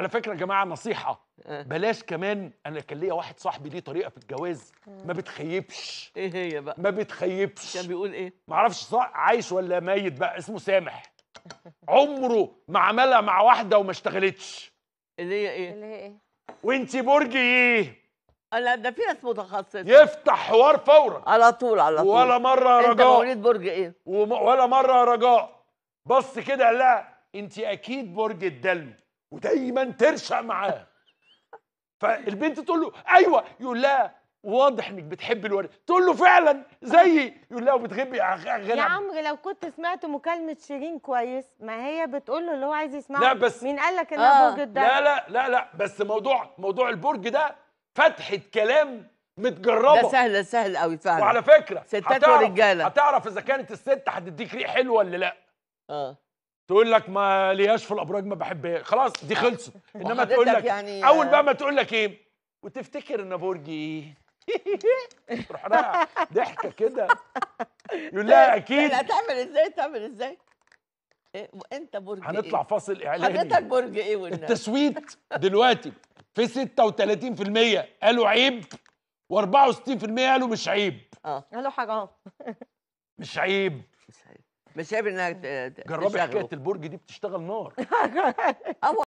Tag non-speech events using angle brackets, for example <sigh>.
على فكره يا جماعه نصيحه آه. بلاش كمان انا كان ليا واحد صاحبي ليه طريقه في الجواز ما بتخيبش ايه هي بقى ما بتخيبش كان بيقول ايه ما اعرفش عايش ولا ميت بقى اسمه سامح عمره ما عملها مع واحده وما اشتغلتش اللي هي ايه اللي هي ايه وانت برج ايه لا ده في ناس متخصصه يفتح حوار فورا على طول على طول ولا مره يا رجاء انت مواليد برج ايه وم... ولا مره يا رجاء بص كده قال لها انت اكيد برج الدلو ودايما ترشق معاه فالبنت تقول له ايوه يقول لها واضح انك بتحب الورد تقول له فعلا زيي يقول لها وبتغبي يا عمرو لو كنت سمعت مكالمه شيرين كويس ما هي بتقول له اللي هو عايز يسمعه لا بس مين قال لك ان آه. برج ده لا لا لا لا بس موضوع موضوع البرج ده فتحه كلام متجربه ده سهل سهل قوي فعلا وعلى فكره ستات ورجاله هتعرف اذا كانت الست هتديك ريق حلو ولا لا اه تقول لك ما لياش في الابراج ما بحبهاش إيه. خلاص دي خلصت <laughs> انما تقول لك يعني اول بقى ما تقول لك ايه وتفتكر ان برج ايه <laughs> تروح رايح ضحكه كده يقول لها طيب، اكيد لا يعني تعمل ازاي تعمل ازاي إيه؟ انت برج إيه؟ هنطلع إيه؟ فاصل اعلاني حضرتك برج ايه والناس التسويت دلوقتي في 36% قالوا عيب و64% قالوا مش عيب اه قالوا حرام آه. مش عيب مش عيب مش شايف انها جربي حكايه البرج دي بتشتغل نار <laughs>